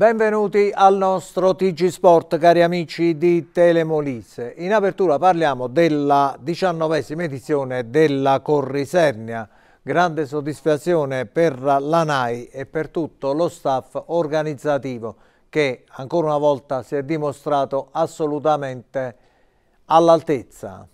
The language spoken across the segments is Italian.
Benvenuti al nostro TG Sport, cari amici di Telemolise. In apertura parliamo della diciannovesima edizione della Corrisernia. Grande soddisfazione per la NAI e per tutto lo staff organizzativo che ancora una volta si è dimostrato assolutamente all'altezza.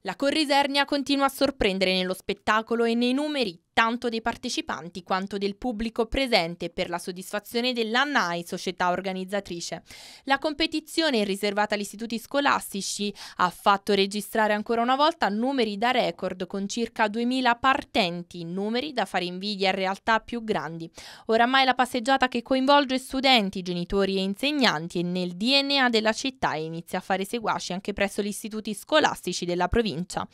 La Corrisernia continua a sorprendere nello spettacolo e nei numeri tanto dei partecipanti quanto del pubblico presente per la soddisfazione dell'ANAI, società organizzatrice. La competizione riservata agli istituti scolastici ha fatto registrare ancora una volta numeri da record con circa 2000 partenti, numeri da fare invidia a realtà più grandi. Oramai la passeggiata che coinvolge studenti, genitori e insegnanti è nel DNA della città e inizia a fare seguaci anche presso gli istituti scolastici della provincia.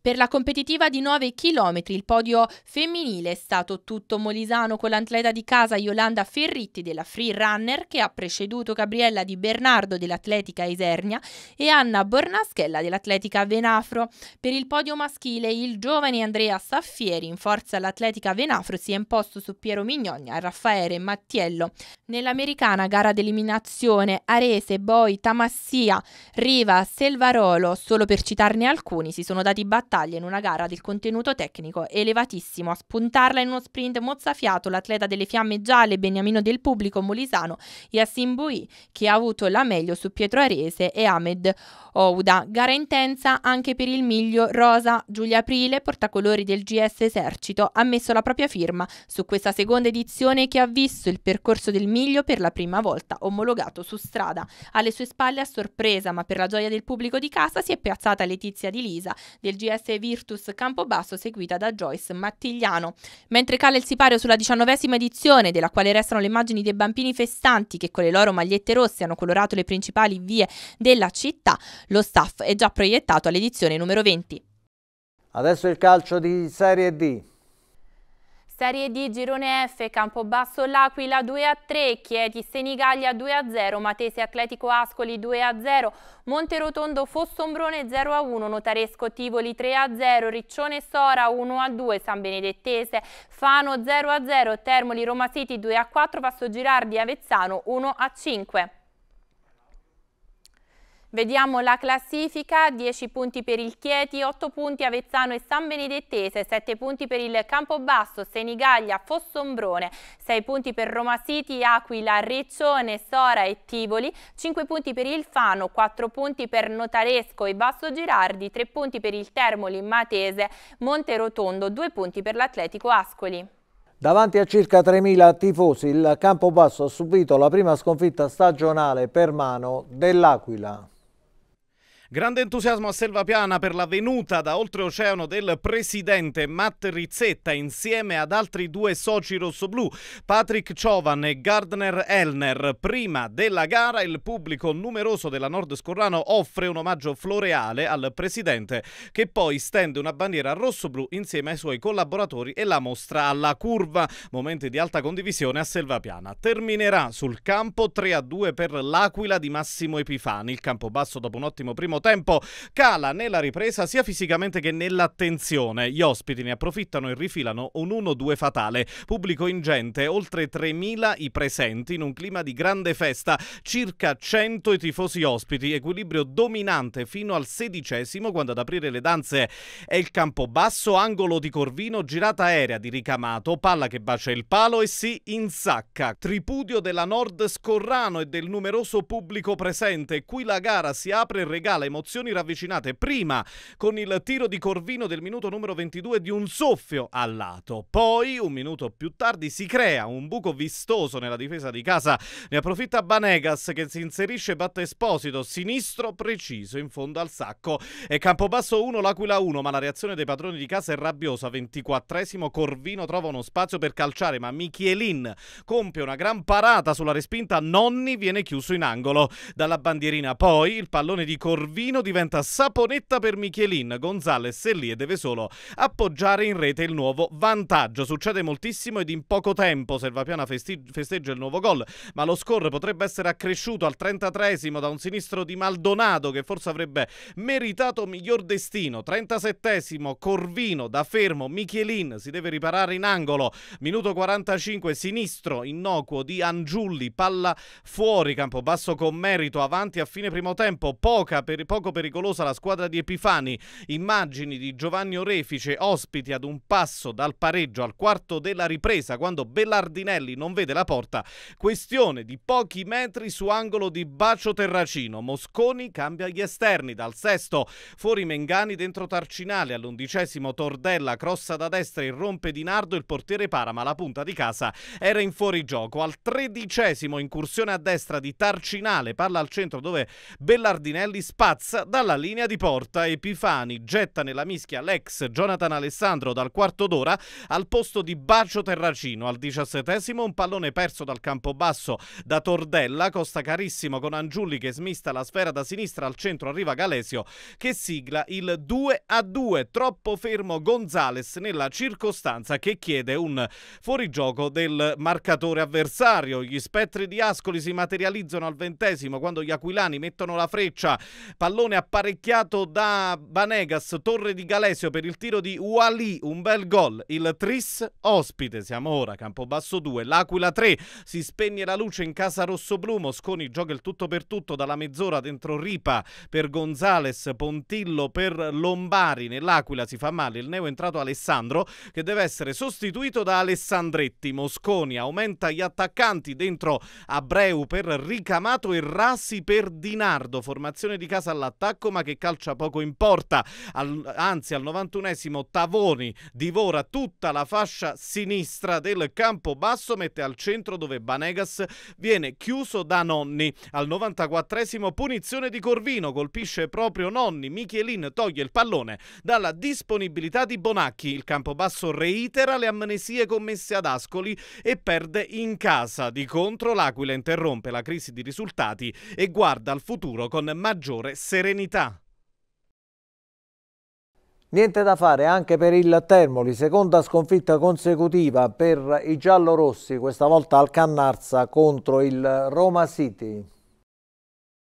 Per la competitiva di 9 km il podio femminile è stato tutto molisano con l'atleta di casa Yolanda Ferritti della Free Runner che ha preceduto Gabriella Di Bernardo dell'Atletica Isernia e Anna Bornaschella dell'Atletica Venafro. Per il podio maschile il giovane Andrea Saffieri in forza all'Atletica Venafro si è imposto su Piero Mignogna, Raffaele Mattiello. Nell'americana gara d'eliminazione Arese, Boi, Tamassia, Riva, Selvarolo, solo per citarne alcuni, si sono dati battaglia in una gara del contenuto tecnico elevatissimo a spuntarla in uno sprint mozzafiato l'atleta delle fiamme gialle Beniamino del Pubblico Molisano Yassin Bui che ha avuto la meglio su Pietro Arese e Ahmed Ouda. Gara intensa anche per il miglio rosa Giulia Aprile, portacolori del GS Esercito, ha messo la propria firma su questa seconda edizione che ha visto il percorso del miglio per la prima volta omologato su strada. Alle sue spalle a sorpresa, ma per la gioia del pubblico di casa si è piazzata Letizia Di Lisa del GS Virtus Campobasso seguita da Joyce Mattiglia Pomigliano. Mentre cala il sipario sulla diciannovesima edizione, della quale restano le immagini dei bambini festanti che con le loro magliette rosse hanno colorato le principali vie della città, lo staff è già proiettato all'edizione numero 20. Adesso il calcio di Serie D. Serie D, Girone F, Campobasso L'Aquila 2-3, a Chieti Senigallia 2-0, a Matese Atletico Ascoli 2-0, a Monterotondo Fossombrone 0-1, a Notaresco Tivoli 3-0, a Riccione Sora 1-2, a San Benedettese, Fano 0-0, a Termoli Roma City 2-4, Passo Girardi Avezzano 1-5. a Vediamo la classifica, 10 punti per il Chieti, 8 punti Avezzano e San Benedettese, 7 punti per il Campobasso, Senigallia, Fossombrone, 6 punti per Roma City, Aquila, Riccione, Sora e Tivoli, 5 punti per il Fano, 4 punti per Notaresco e Basso Girardi, 3 punti per il Termoli, Matese, Monterotondo, 2 punti per l'Atletico Ascoli. Davanti a circa 3.000 tifosi il Campobasso ha subito la prima sconfitta stagionale per mano dell'Aquila. Grande entusiasmo a Selvapiana per la venuta da oltreoceano del presidente Matt Rizzetta insieme ad altri due soci rossoblù, Patrick Ciovan e Gardner Elner. Prima della gara il pubblico numeroso della Nord Scorrano offre un omaggio floreale al presidente che poi stende una bandiera rossoblù insieme ai suoi collaboratori e la mostra alla curva. Momenti di alta condivisione a Selvapiana. Terminerà sul campo 3-2 per l'Aquila di Massimo Epifani. Il campo basso dopo un ottimo primo tempo cala nella ripresa sia fisicamente che nell'attenzione. Gli ospiti ne approfittano e rifilano un 1-2 fatale. Pubblico ingente, oltre 3.000 i presenti in un clima di grande festa, circa 100 i tifosi ospiti, equilibrio dominante fino al sedicesimo quando ad aprire le danze è il campo basso, angolo di Corvino, girata aerea di ricamato, palla che bacia il palo e si insacca. Tripudio della Nord Scorrano e del numeroso pubblico presente, qui la gara si apre e regala emozioni ravvicinate prima con il tiro di Corvino del minuto numero 22 di un soffio al lato. Poi, un minuto più tardi, si crea un buco vistoso nella difesa di casa. Ne approfitta Banegas che si inserisce e batte Esposito, sinistro preciso in fondo al sacco. E Campobasso 1, L'Aquila 1, ma la reazione dei padroni di casa è rabbiosa. 24esimo Corvino trova uno spazio per calciare, ma Michielin compie una gran parata sulla respinta. Nonni viene chiuso in angolo. Dalla bandierina poi il pallone di Corvino Albino diventa saponetta per Michelin, Gonzales lì e deve solo appoggiare in rete il nuovo vantaggio. Succede moltissimo ed in poco tempo Selvapiana festeggia il nuovo gol, ma lo score potrebbe essere accresciuto al 33 da un sinistro di Maldonado che forse avrebbe meritato miglior destino. 37 Corvino da fermo, Michelin si deve riparare in angolo, minuto 45 sinistro innocuo di Angiulli, palla fuori, campo basso con merito, avanti a fine primo tempo, poca per, poco pericolosa la squadra di Epifani. Immagini di Giovanni Orefice, ospiti ad un passo dal pareggio al quarto della ripresa, quando Bellardinelli non vede la porta. Questione di pochi metri su angolo di Bacio Terracino. Mosconi cambia gli esterni dal sesto, fuori Mengani dentro Tarcinale, all'undicesimo Tordella, crossa da destra, irrompe Di Nardo, il portiere para, ma la punta di casa era in fuorigioco. Al tredicesimo incursione a destra di Tarcinale, palla al centro dove Bellardinelli spazza piazza dalla linea di porta. Epifani getta nella mischia l'ex Jonathan Alessandro dal quarto d'ora al posto di Bacio Terracino. Al diciassettesimo un pallone perso dal campo basso da Tordella, costa carissimo con Angiulli che smista la sfera da sinistra al centro arriva Galesio che sigla il 2 a 2. Troppo fermo Gonzales nella circostanza che chiede un fuorigioco del marcatore avversario. Gli spettri di Ascoli si materializzano al ventesimo quando gli aquilani mettono la freccia Pallone apparecchiato da Banegas, torre di Galesio per il tiro di Wali, un bel gol. Il Tris ospite, siamo ora, Campobasso 2, l'Aquila 3. Si spegne la luce in casa Rossoblu, Mosconi gioca il tutto per tutto dalla mezz'ora dentro Ripa per Gonzales, Pontillo per Lombari. Nell'Aquila si fa male, il neo è entrato Alessandro che deve essere sostituito da Alessandretti. Mosconi aumenta gli attaccanti dentro Abreu per Ricamato e Rassi per Dinardo. Formazione di casa Chiesa all'attacco ma che calcia poco in porta. Al, anzi al 91esimo Tavoni divora tutta la fascia sinistra del campo basso, mette al centro dove Banegas viene chiuso da Nonni. Al 94esimo punizione di Corvino, colpisce proprio Nonni, Michelin toglie il pallone dalla disponibilità di Bonacchi. Il campo basso reitera le amnesie commesse ad Ascoli e perde in casa. Di contro l'Aquila interrompe la crisi di risultati e guarda al futuro con maggiore serenità. Niente da fare anche per il Termoli, seconda sconfitta consecutiva per i giallorossi, questa volta al Cannarsa contro il Roma City.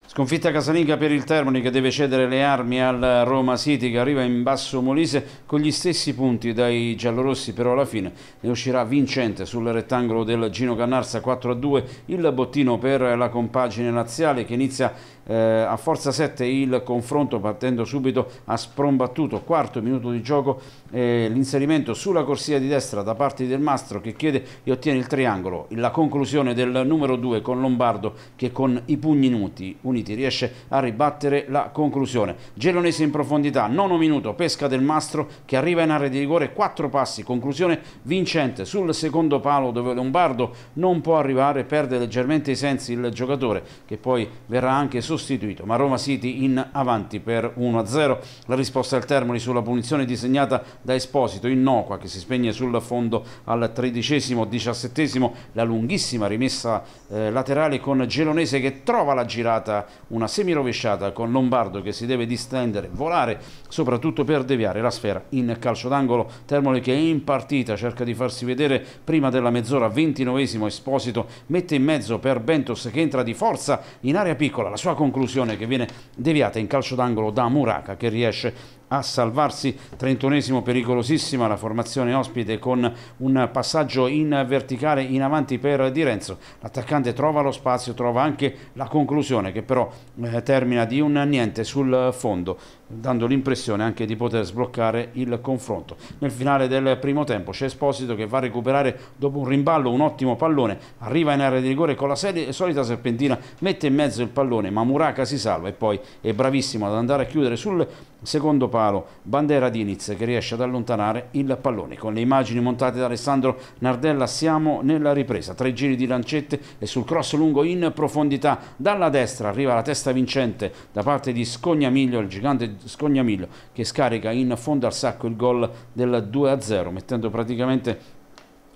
Sconfitta casalinga per il Termoli che deve cedere le armi al Roma City che arriva in basso Molise con gli stessi punti dai giallorossi però alla fine ne uscirà vincente sul rettangolo del Gino Cannarsa 4-2 il bottino per la compagine laziale che inizia eh, a Forza 7 il confronto partendo subito a sprombattuto, quarto minuto di gioco eh, l'inserimento sulla corsia di destra da parte del Mastro che chiede e ottiene il triangolo, la conclusione del numero 2 con Lombardo che con i pugni nuti, uniti riesce a ribattere la conclusione. Gelonese in profondità, nono minuto, pesca del Mastro che arriva in area di rigore, quattro passi, conclusione vincente sul secondo palo dove Lombardo non può arrivare, perde leggermente i sensi il giocatore che poi verrà anche sostituito, ma Roma City in avanti per 1-0. La risposta al Termoli sulla punizione disegnata da Esposito, innocua, che si spegne sul fondo al tredicesimo, diciassettesimo, la lunghissima rimessa eh, laterale con Gelonese che trova la girata, una semirovesciata con Lombardo che si deve distendere, volare, soprattutto per deviare la sfera in calcio d'angolo. Termoli che è in partita, cerca di farsi vedere prima della mezz'ora, ventinovesimo Esposito mette in mezzo per Bentos che entra di forza in area piccola, la sua conclusione che viene deviata in calcio d'angolo da Muraca che riesce a salvarsi, trentunesimo pericolosissima la formazione ospite con un passaggio in verticale in avanti per Di Renzo, l'attaccante trova lo spazio, trova anche la conclusione che però eh, termina di un niente sul fondo, dando l'impressione anche di poter sbloccare il confronto. Nel finale del primo tempo c'è Esposito che va a recuperare dopo un rimballo un ottimo pallone, arriva in area di rigore con la solita serpentina, mette in mezzo il pallone ma Muraka si salva e poi è bravissimo ad andare a chiudere sul secondo palo Bandera Diniz che riesce ad allontanare il pallone. Con le immagini montate da Alessandro Nardella siamo nella ripresa, tre giri di lancette e sul cross lungo in profondità dalla destra arriva la testa vincente da parte di Scognamiglio, il gigante Scognamiglio che scarica in fondo al sacco il gol del 2-0 mettendo praticamente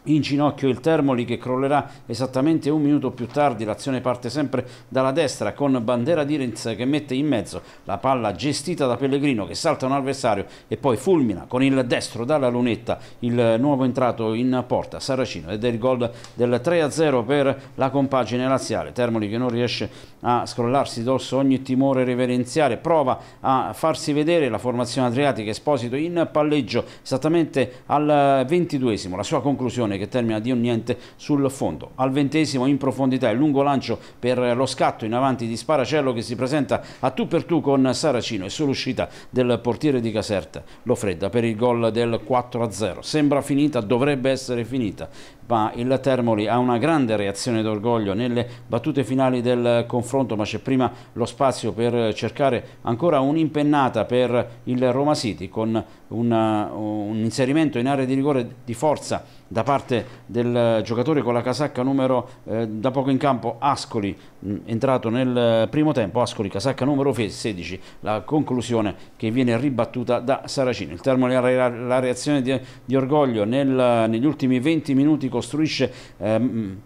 in ginocchio il Termoli che crollerà esattamente un minuto più tardi, l'azione parte sempre dalla destra con Bandera Direnz che mette in mezzo la palla gestita da Pellegrino che salta un avversario e poi fulmina con il destro dalla lunetta il nuovo entrato in porta Saracino ed è il gol del 3-0 per la compagine laziale, Termoli che non riesce a scrollarsi dosso ogni timore reverenziale, prova a farsi vedere la formazione adriatica Esposito in palleggio esattamente al 22 esimo la sua conclusione pallone che termina di un niente sul fondo. Al ventesimo in profondità il lungo lancio per lo scatto in avanti di Sparacello che si presenta a tu per tu con Saracino e sull'uscita del portiere di Caserta. Lo fredda per il gol del 4-0. Sembra finita, dovrebbe essere finita ma il Termoli ha una grande reazione d'orgoglio nelle battute finali del confronto, ma c'è prima lo spazio per cercare ancora un'impennata per il Roma City con una, un inserimento in area di rigore di forza da parte del giocatore con la casacca numero eh, da poco in campo Ascoli mh, entrato nel primo tempo Ascoli casacca numero 16 la conclusione che viene ribattuta da Saracino il Termoli ha la reazione di, di orgoglio nel, negli ultimi 20 minuti costruisce ehm,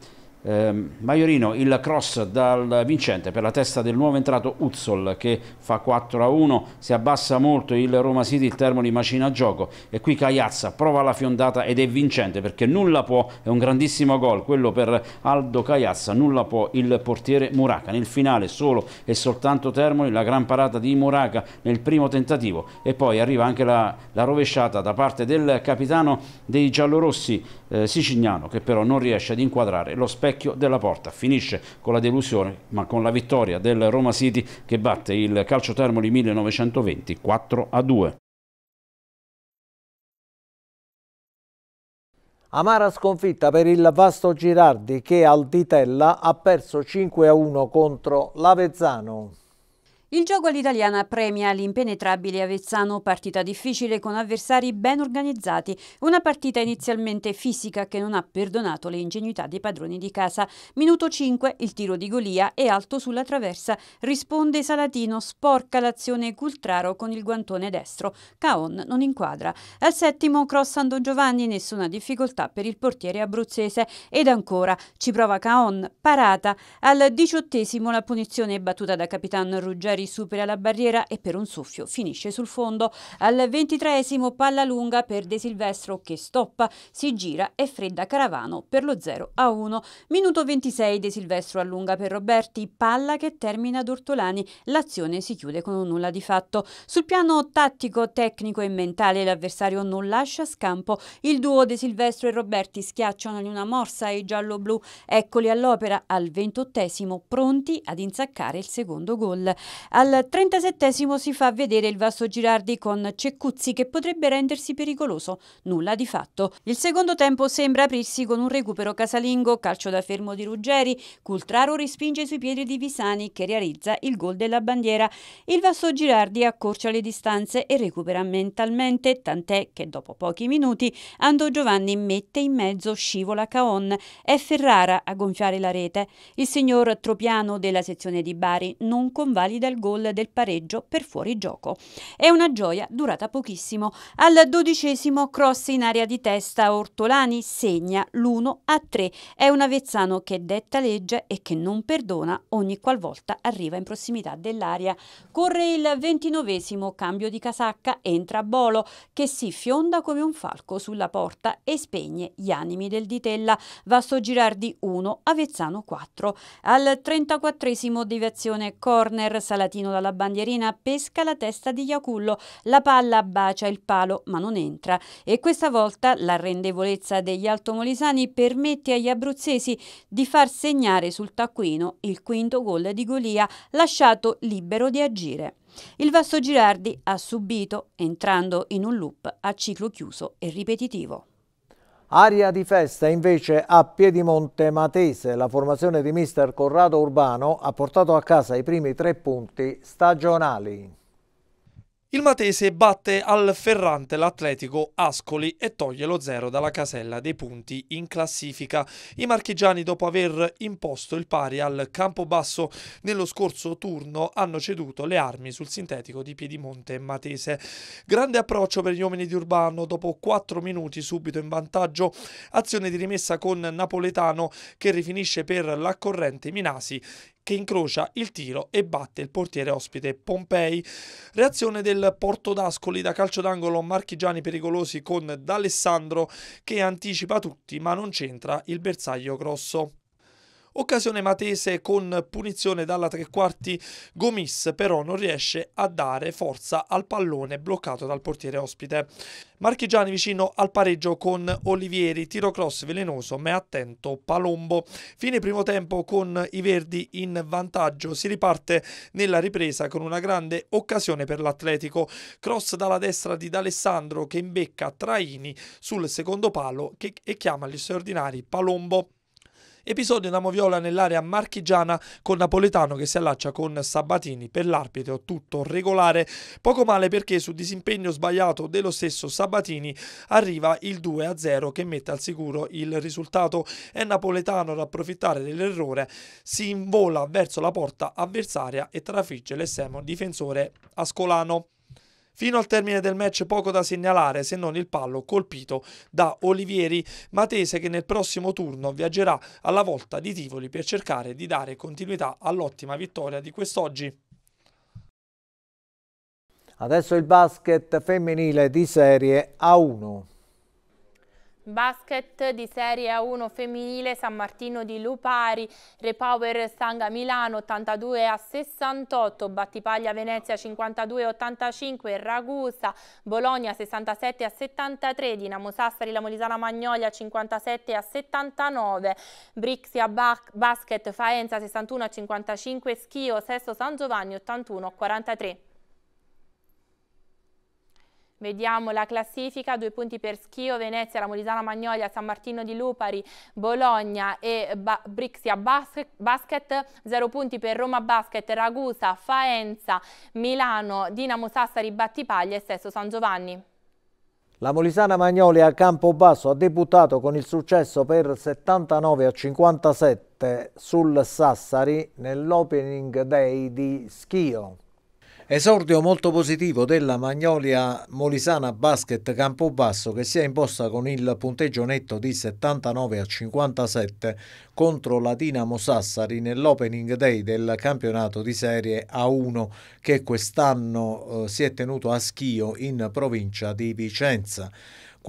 eh, Maiorino il cross dal vincente per la testa del nuovo entrato Uzzol che fa 4 a 1 si abbassa molto il Roma City il Termoli macina gioco e qui Cagliazza prova la fiondata ed è vincente perché nulla può è un grandissimo gol quello per Aldo Cagliazza nulla può il portiere Muraca nel finale solo e soltanto Termoli la gran parata di Muraca nel primo tentativo e poi arriva anche la, la rovesciata da parte del capitano dei giallorossi eh, siciliano che però non riesce ad inquadrare lo specchio specchio della porta. Finisce con la delusione, ma con la vittoria del Roma City che batte il calcio Termoli 1920 4 a 2. Amara sconfitta per il Vasto Girardi che al Ditella ha perso 5 a 1 contro l'Avezzano. Il gioco all'italiana premia l'impenetrabile Avezzano, partita difficile con avversari ben organizzati, una partita inizialmente fisica che non ha perdonato le ingenuità dei padroni di casa. Minuto 5, il tiro di Golia è alto sulla traversa, risponde Salatino, sporca l'azione Cultraro con il guantone destro, Caon non inquadra. Al settimo cross a Don Giovanni, nessuna difficoltà per il portiere abruzzese ed ancora ci prova Caon, parata. Al diciottesimo la punizione è battuta da Capitan Ruggeri metri, supera la barriera e per un soffio finisce sul fondo. Al ventitreesimo palla lunga per De Silvestro che stoppa, si gira e fredda Caravano per lo 0 a 1. Minuto 26 De Silvestro allunga per Roberti, palla che termina ad Ortolani. L'azione si chiude con un nulla di fatto. Sul piano tattico, tecnico e mentale l'avversario non lascia scampo. Il duo De Silvestro e Roberti schiacciano in una morsa i giallo-blu. Eccoli all'opera al ventottesimo pronti ad insaccare il secondo gol. Al 37 si fa vedere il Vasto Girardi con Ceccuzzi che potrebbe rendersi pericoloso, nulla di fatto. Il secondo tempo sembra aprirsi con un recupero casalingo, calcio da fermo di Ruggeri, Cultraro respinge sui piedi di Visani che realizza il gol della bandiera. Il Vasto Girardi accorcia le distanze e recupera mentalmente, tant'è che dopo pochi minuti Ando Giovanni mette in mezzo scivola Caon. È Ferrara a gonfiare la rete. Il signor Tropiano della sezione di Bari non convalida il gol del pareggio per fuori gioco. È una gioia durata pochissimo. Al dodicesimo cross in area di testa Ortolani segna l'1 a 3. È un Avezzano che detta legge e che non perdona ogni qualvolta arriva in prossimità dell'area. Corre il ventinovesimo cambio di casacca, entra Bolo che si fionda come un falco sulla porta e spegne gli animi del Ditella. Vasto Girardi 1, Avezzano 4. Al 34 deviazione corner Saladino Latino dalla bandierina pesca la testa di Iacullo, la palla bacia il palo ma non entra e questa volta la rendevolezza degli altomolisani permette agli abruzzesi di far segnare sul taccuino il quinto gol di Golia lasciato libero di agire. Il Vasto Girardi ha subito entrando in un loop a ciclo chiuso e ripetitivo. Aria di festa invece a Piedimonte Matese. La formazione di mister Corrado Urbano ha portato a casa i primi tre punti stagionali. Il Matese batte al Ferrante l'Atletico Ascoli e toglie lo zero dalla casella dei punti in classifica. I marchigiani dopo aver imposto il pari al Campobasso nello scorso turno hanno ceduto le armi sul sintetico di Piedimonte Matese. Grande approccio per gli uomini di Urbano dopo 4 minuti subito in vantaggio. Azione di rimessa con Napoletano che rifinisce per l'accorrente Minasi che incrocia il tiro e batte il portiere ospite Pompei. Reazione del Porto d'Ascoli da calcio d'angolo marchigiani pericolosi con D'Alessandro che anticipa tutti ma non c'entra il bersaglio grosso. Occasione Matese con punizione dalla tre quarti, Gomis però non riesce a dare forza al pallone bloccato dal portiere ospite. Marchigiani vicino al pareggio con Olivieri, tiro cross velenoso ma attento Palombo. Fine primo tempo con i Verdi in vantaggio, si riparte nella ripresa con una grande occasione per l'Atletico. Cross dalla destra di D'Alessandro che imbecca Traini sul secondo palo e chiama gli straordinari Palombo. Episodio da Moviola nell'area marchigiana con Napoletano che si allaccia con Sabatini per l'arbitro tutto regolare. Poco male perché su disimpegno sbagliato dello stesso Sabatini arriva il 2-0 che mette al sicuro il risultato. È Napoletano ad approfittare dell'errore, si invola verso la porta avversaria e trafigge l'estremo difensore ascolano. Fino al termine del match poco da segnalare se non il pallo colpito da Olivieri Matese che nel prossimo turno viaggerà alla volta di Tivoli per cercare di dare continuità all'ottima vittoria di quest'oggi. Adesso il basket femminile di serie A1. Basket di Serie A1 femminile San Martino di Lupari, Repower Sanga Milano 82 a 68, Battipaglia Venezia 52 a 85, Ragusa, Bologna 67 a 73, Dinamo Sassari La Molisana Magnolia 57 a 79, Brixia Basket Faenza 61 a 55, Schio Sesto San Giovanni 81 a 43. Vediamo la classifica, due punti per Schio, Venezia, Ramolisana Magnolia, San Martino di Lupari, Bologna e ba Brixia Basket, Basket, zero punti per Roma Basket, Ragusa, Faenza, Milano, Dinamo Sassari, Battipaglia e stesso San Giovanni. La Molisana Magnoli a Campobasso ha debuttato con il successo per 79 a 57 sul Sassari nell'opening day di Schio. Esordio molto positivo della Magnolia Molisana Basket Campobasso che si è imposta con il punteggio netto di 79 a 57 contro la Dinamo Sassari nell'opening day del campionato di Serie A1 che quest'anno eh, si è tenuto a Schio in provincia di Vicenza.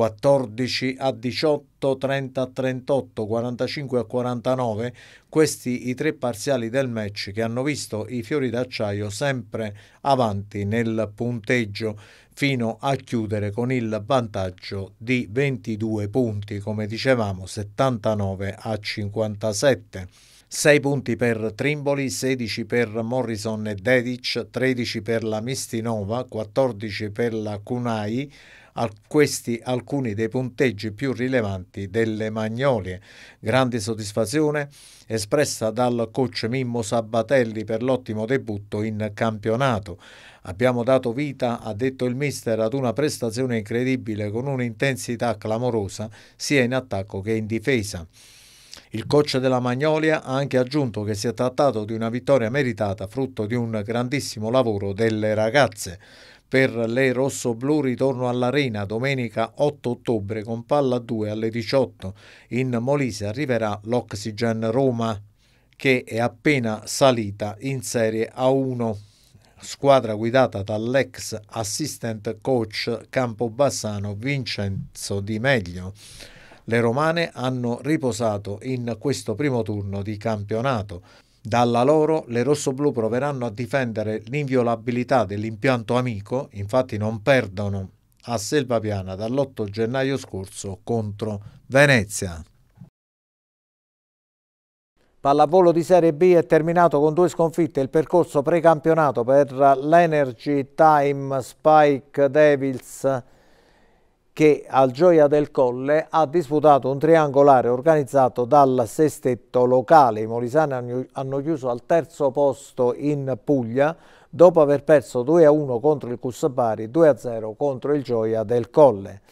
14 a 18, 30 a 38, 45 a 49, questi i tre parziali del match che hanno visto i fiori d'acciaio sempre avanti nel punteggio fino a chiudere con il vantaggio di 22 punti, come dicevamo 79 a 57. 6 punti per Trimboli, 16 per Morrison e Dedic, 13 per la Mistinova, 14 per la Cunai, questi alcuni dei punteggi più rilevanti delle Magnolie. Grande soddisfazione espressa dal coach Mimmo Sabatelli per l'ottimo debutto in campionato. Abbiamo dato vita, ha detto il mister, ad una prestazione incredibile con un'intensità clamorosa sia in attacco che in difesa. Il coach della Magnolia ha anche aggiunto che si è trattato di una vittoria meritata frutto di un grandissimo lavoro delle ragazze per le rossoblù ritorno all'arena domenica 8 ottobre con palla 2 alle 18. In Molise arriverà l'Oxygen Roma che è appena salita in Serie A1. Squadra guidata dall'ex assistant coach Campobassano Vincenzo Di Meglio. Le romane hanno riposato in questo primo turno di campionato. Dalla loro le rossoblù proveranno a difendere l'inviolabilità dell'impianto amico, infatti non perdono a Selvapiana dall'8 gennaio scorso contro Venezia. Pallavolo di Serie B è terminato con due sconfitte. Il percorso precampionato per l'Energy Time Spike Devils che al Gioia del Colle ha disputato un triangolare organizzato dal sestetto locale. I molisani hanno chiuso al terzo posto in Puglia dopo aver perso 2-1 contro il Cussabari, 2-0 contro il Gioia del Colle.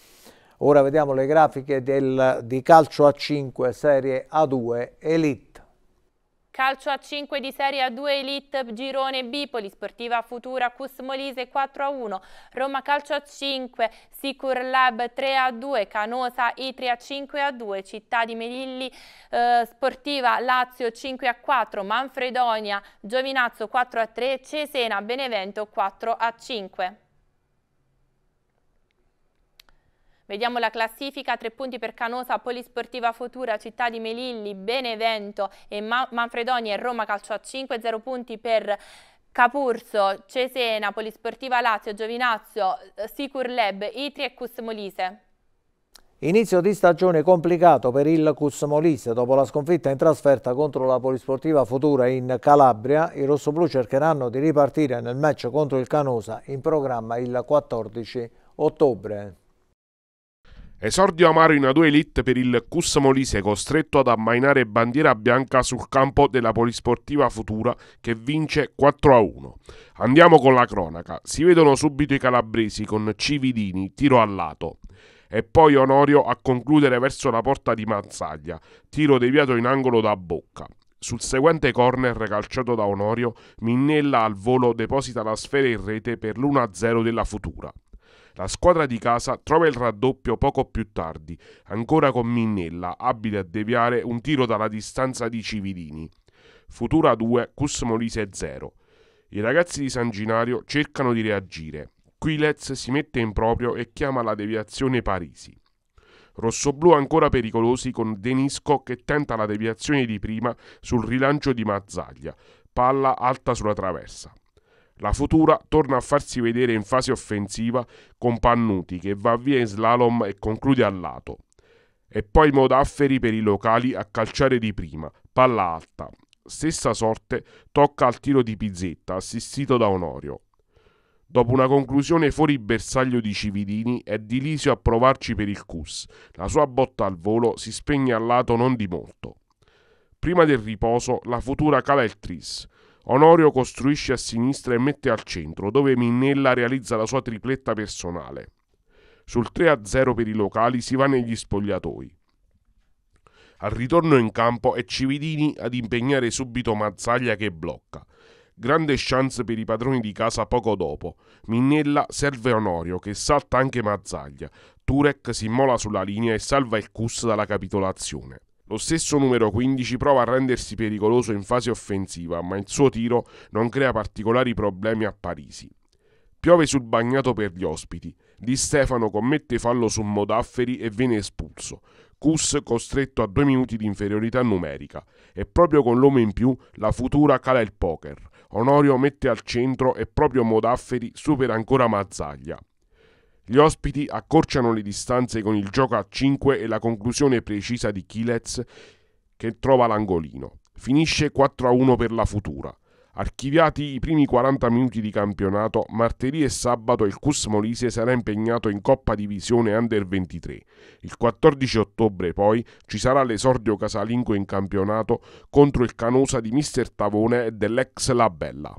Ora vediamo le grafiche del, di calcio a 5 Serie A2 Elite. Calcio a 5 di Serie A2 Elite Girone Bipoli, Sportiva Futura Cus Molise 4 a 1, Roma Calcio a 5, Sicur Lab 3 a 2, Canosa Itria 5 a 2, Città di Melilli eh, Sportiva Lazio 5 a 4, Manfredonia Giovinazzo 4 a 3, Cesena Benevento 4 a 5. Vediamo la classifica, tre punti per Canosa, Polisportiva Futura, Città di Melilli, Benevento e Ma Manfredoni e Roma Calcio a 5, 0 punti per Capurso, Cesena, Polisportiva Lazio, Giovinazzo, Sicur Lab, Itri e Cus Molise. Inizio di stagione complicato per il Cus Molise. Dopo la sconfitta in trasferta contro la Polisportiva Futura in Calabria, i rossoblù cercheranno di ripartire nel match contro il Canosa in programma il 14 ottobre. Esordio amaro in A2 Elite per il Cus Molise costretto ad ammainare bandiera bianca sul campo della Polisportiva Futura che vince 4 a 1. Andiamo con la cronaca. Si vedono subito i calabresi con Cividini, tiro al lato. E poi Onorio a concludere verso la porta di Mazzaglia, tiro deviato in angolo da bocca. Sul seguente corner calciato da Onorio, Minnella al volo deposita la sfera in rete per l'1-0 della Futura. La squadra di casa trova il raddoppio poco più tardi, ancora con Minnella, abile a deviare un tiro dalla distanza di Cividini. Futura 2, Cus Molise 0. I ragazzi di Sanginario cercano di reagire. Quilez si mette in proprio e chiama la deviazione Parisi. Rossoblù ancora pericolosi con Denisco che tenta la deviazione di prima sul rilancio di Mazzaglia. Palla alta sulla traversa. La futura torna a farsi vedere in fase offensiva con Pannuti che va via in slalom e conclude al lato. E poi Modafferi per i locali a calciare di prima, palla alta. Stessa sorte tocca al tiro di Pizzetta, assistito da Onorio. Dopo una conclusione fuori bersaglio di Cividini, è Dilisio a provarci per il Cus. La sua botta al volo si spegne al lato non di molto. Prima del riposo, la futura cala il tris. Onorio costruisce a sinistra e mette al centro, dove Minnella realizza la sua tripletta personale. Sul 3-0 per i locali si va negli spogliatoi. Al ritorno in campo è Cividini ad impegnare subito Mazzaglia che blocca. Grande chance per i padroni di casa poco dopo. Minnella serve Onorio che salta anche Mazzaglia. Turek si immola sulla linea e salva il Cus dalla capitolazione. Lo stesso numero 15 prova a rendersi pericoloso in fase offensiva, ma il suo tiro non crea particolari problemi a Parisi. Piove sul bagnato per gli ospiti. Di Stefano commette fallo su Modafferi e viene espulso. Cus costretto a due minuti di inferiorità numerica. E proprio con l'uomo in più la futura cala il poker. Onorio mette al centro e proprio Modafferi supera ancora Mazzaglia. Gli ospiti accorciano le distanze con il gioco a 5 e la conclusione precisa di Kilez che trova l'angolino. Finisce 4-1 per la futura. Archiviati i primi 40 minuti di campionato, martedì e sabato il Cus Molise sarà impegnato in Coppa Divisione Under 23. Il 14 ottobre poi ci sarà l'esordio casalingo in campionato contro il Canosa di Mister Tavone e dell'ex Labella.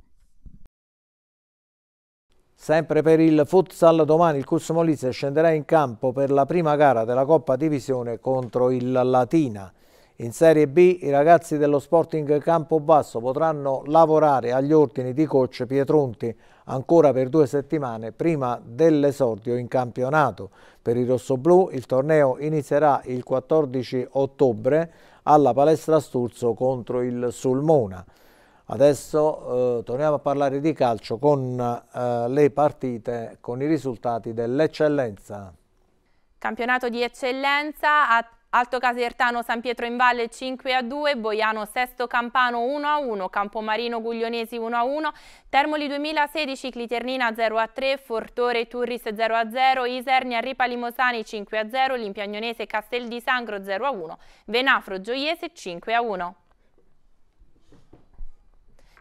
Sempre per il futsal domani il Cus Molise scenderà in campo per la prima gara della Coppa Divisione contro il Latina. In Serie B i ragazzi dello Sporting Campobasso potranno lavorare agli ordini di coach Pietrunti ancora per due settimane prima dell'esordio in campionato. Per i rossoblù il torneo inizierà il 14 ottobre alla Palestra Sturzo contro il Sulmona. Adesso eh, torniamo a parlare di calcio con eh, le partite, con i risultati dell'eccellenza. Campionato di eccellenza, a Alto Casertano San Pietro in Valle 5 a 2, Boiano Sesto Campano 1 a 1, Campomarino Guglionesi 1 a 1, Termoli 2016 Cliternina 0 a 3, Fortore Turris 0 a 0, Isernia Ripa Limosani 5 a 0, Limpiagnonese Castel di Sangro 0 a 1, Venafro Gioiese 5 a 1.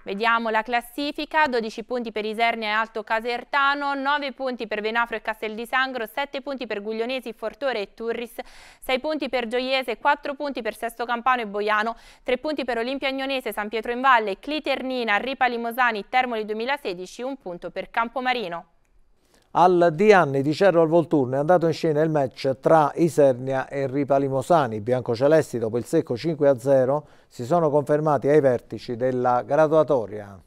Vediamo la classifica, 12 punti per Isernia e Alto Casertano, 9 punti per Venafro e Castel di Sangro, 7 punti per Guglionesi, Fortore e Turris, 6 punti per Gioiese, 4 punti per Sesto Campano e Boiano, 3 punti per Olimpia Agnonese, San Pietro in Valle, Cliternina, Ripa Limosani, Termoli 2016, 1 punto per Campomarino. Al di Anni di Cerro al Volturno è andato in scena il match tra Isernia e Ripalimosani. I biancocelesti dopo il secco 5-0 si sono confermati ai vertici della graduatoria.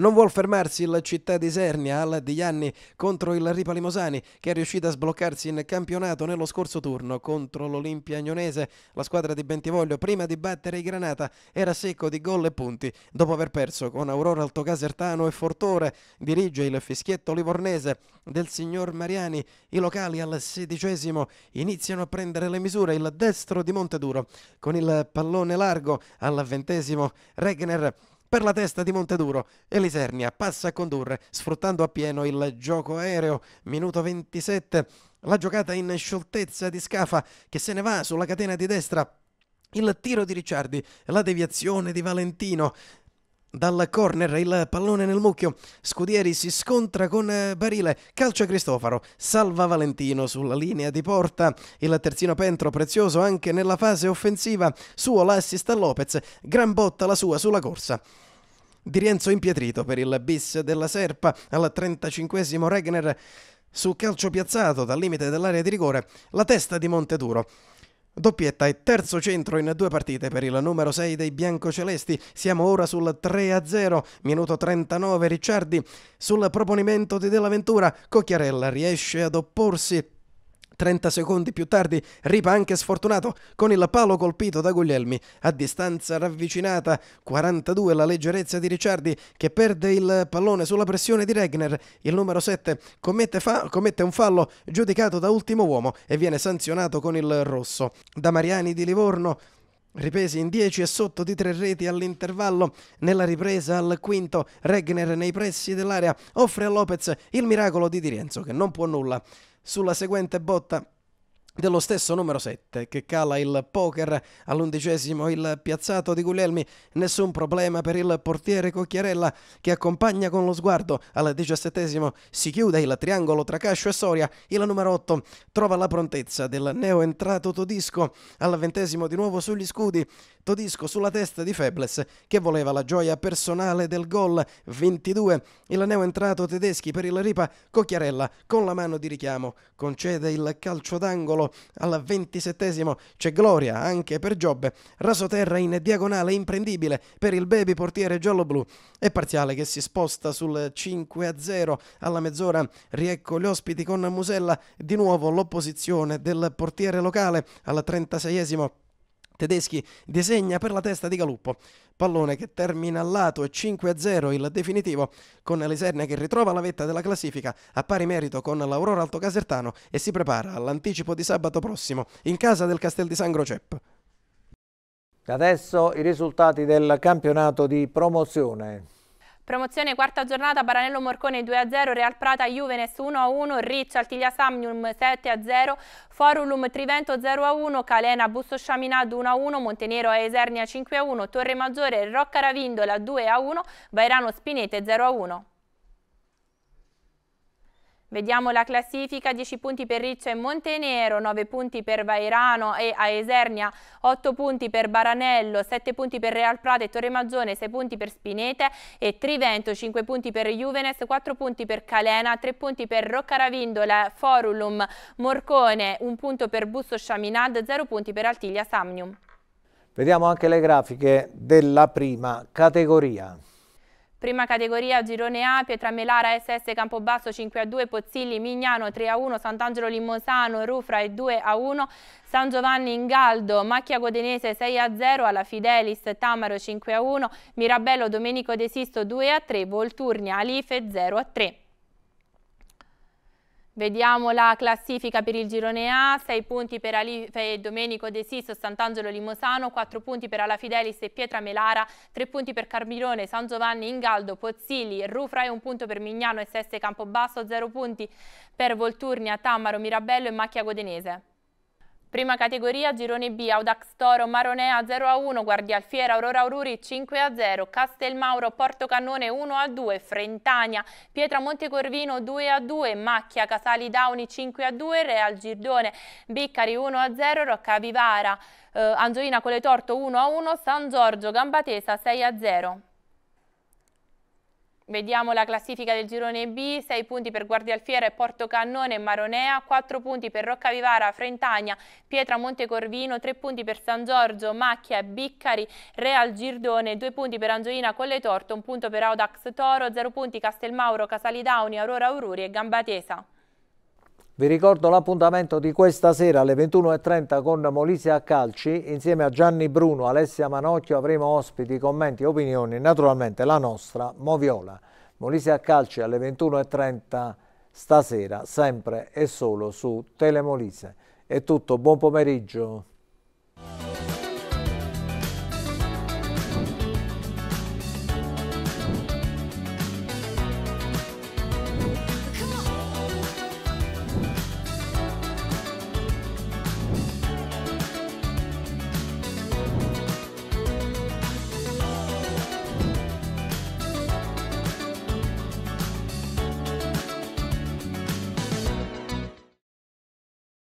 Non vuol fermarsi la città di Sernia al Dianni contro il Ripa Limosani che è riuscita a sbloccarsi in campionato nello scorso turno contro l'Olimpia Agnonese. La squadra di Bentivoglio prima di battere i Granata era secco di gol e punti dopo aver perso con Aurora Altocasertano e Fortore. Dirige il fischietto livornese del signor Mariani. I locali al sedicesimo iniziano a prendere le misure. Il destro di Monteduro con il pallone largo al ventesimo Regner per la testa di Monteduro e Lisernia passa a condurre sfruttando appieno il gioco aereo. Minuto 27, la giocata in scioltezza di Scafa che se ne va sulla catena di destra il tiro di Ricciardi, la deviazione di Valentino, dal corner il pallone nel mucchio, Scudieri si scontra con eh, Barile, calcia Cristofaro, salva Valentino sulla linea di porta, il terzino Pentro prezioso anche nella fase offensiva, suo l'assist a Lopez, gran botta la sua sulla corsa. Di Rienzo impietrito per il bis della Serpa al 35esimo Regner su calcio piazzato dal limite dell'area di rigore, la testa di Monteduro. Doppietta e terzo centro in due partite per il numero 6 dei biancocelesti. Siamo ora sul 3-0, minuto 39 Ricciardi. Sul proponimento di Della Ventura, Cocchiarella riesce ad opporsi 30 secondi più tardi Ripa anche sfortunato con il palo colpito da Guglielmi. A distanza ravvicinata 42 la leggerezza di Ricciardi che perde il pallone sulla pressione di Regner. Il numero 7 commette, fa commette un fallo giudicato da ultimo uomo e viene sanzionato con il rosso. Da Mariani di Livorno Ripesi in 10 e sotto di tre reti all'intervallo, nella ripresa al quinto, Regner nei pressi dell'area offre a Lopez il miracolo di Dirienzo che non può nulla. Sulla seguente botta dello stesso numero 7 che cala il poker all'undicesimo il piazzato di Guglielmi, nessun problema per il portiere Cocchiarella che accompagna con lo sguardo al diciassettesimo si chiude il triangolo tra Cascio e Soria, il numero 8 trova la prontezza del neoentrato Todisco al ventesimo di nuovo sugli scudi, Todisco sulla testa di Febles che voleva la gioia personale del gol 22, il neoentrato Tedeschi per il Ripa, Cocchiarella con la mano di richiamo concede il calcio d'angolo solo al ventisettesimo c'è gloria anche per Giobbe, rasoterra in diagonale imprendibile per il baby portiere giallo-blu e parziale che si sposta sul 5-0 alla mezz'ora, riecco gli ospiti con Musella, di nuovo l'opposizione del portiere locale al trentaseiesimo Tedeschi disegna per la testa di Galuppo. Pallone che termina al lato e 5-0 il definitivo con Liserna che ritrova la vetta della classifica a pari merito con l'Aurora Alto Casertano e si prepara all'anticipo di sabato prossimo in casa del Castel di San Crocep. Adesso i risultati del campionato di promozione. Promozione quarta giornata Baranello Morcone 2-0, Real Prata Juvenes 1-1, Riccia Altiglia Samnium 7-0, Forulum Trivento 0-1, Calena Busto Sciaminado 1-1, Montenero Esernia 5-1, Torre Maggiore Rocca Ravindola 2-1, Bairano Spinete 0-1. Vediamo la classifica, 10 punti per Riccio e Montenero, 9 punti per Vairano e Aesernia, 8 punti per Baranello, 7 punti per Real Prata e Torremaggione, 6 punti per Spinete e Trivento, 5 punti per Juvenes, 4 punti per Calena, 3 punti per Roccaravindola, Forulum, Morcone, 1 punto per Busso Sciaminad, 0 punti per Altiglia Samnium. Vediamo anche le grafiche della prima categoria. Prima categoria Girone A, Pietramelara SS Campobasso 5 a 2, Pozzilli Mignano 3 a 1, Sant'Angelo Limosano, Rufra e 2 a 1, San Giovanni Ingaldo, Macchia Godenese 6 a 0, alla Fidelis Tamaro 5 a 1, Mirabello Domenico De Sisto 2 a 3, Volturnia Alife 0 a 3. Vediamo la classifica per il girone A, 6 punti per Alife e Domenico De Sisto, Sant'Angelo Limosano, 4 punti per Ala Fidelis e Pietra Melara, 3 punti per Carmirone, San Giovanni, Ingaldo, Pozzilli, Rufra e 1 punto per Mignano e Seste Campobasso, 0 punti per Volturni, Tammaro, Mirabello e Macchia Godenese. Prima categoria, girone B, Audax Toro, Maronea 0-1, Guardialfiera, Aurora Aururi 5-0, Castelmauro, Portocannone 1-2, Frentania, Pietra Montecorvino 2-2, Macchia, Casali Dauni 5-2, Real Girdone, Biccari 1-0, Roccavivara, eh, Angiolina Coletorto 1-1, San Giorgio, Gambatesa 6-0. Vediamo la classifica del girone B, 6 punti per Guardialfiera e Porto Cannone e Maronea, 4 punti per Roccavivara, Frentagna, Pietra Montecorvino, 3 punti per San Giorgio, Macchia e Biccari, Real Girdone, 2 punti per Angioina, Colletorto, 1 punto per Audax Toro, 0 punti Castelmauro, Casalidauni, Aurora Aururi e Gambatesa. Vi ricordo l'appuntamento di questa sera alle 21.30 con Molise a Calci. Insieme a Gianni Bruno, Alessia Manocchio avremo ospiti, commenti, opinioni, e naturalmente la nostra Moviola. Molise a Calci alle 21.30 stasera, sempre e solo su Telemolise. È tutto, buon pomeriggio.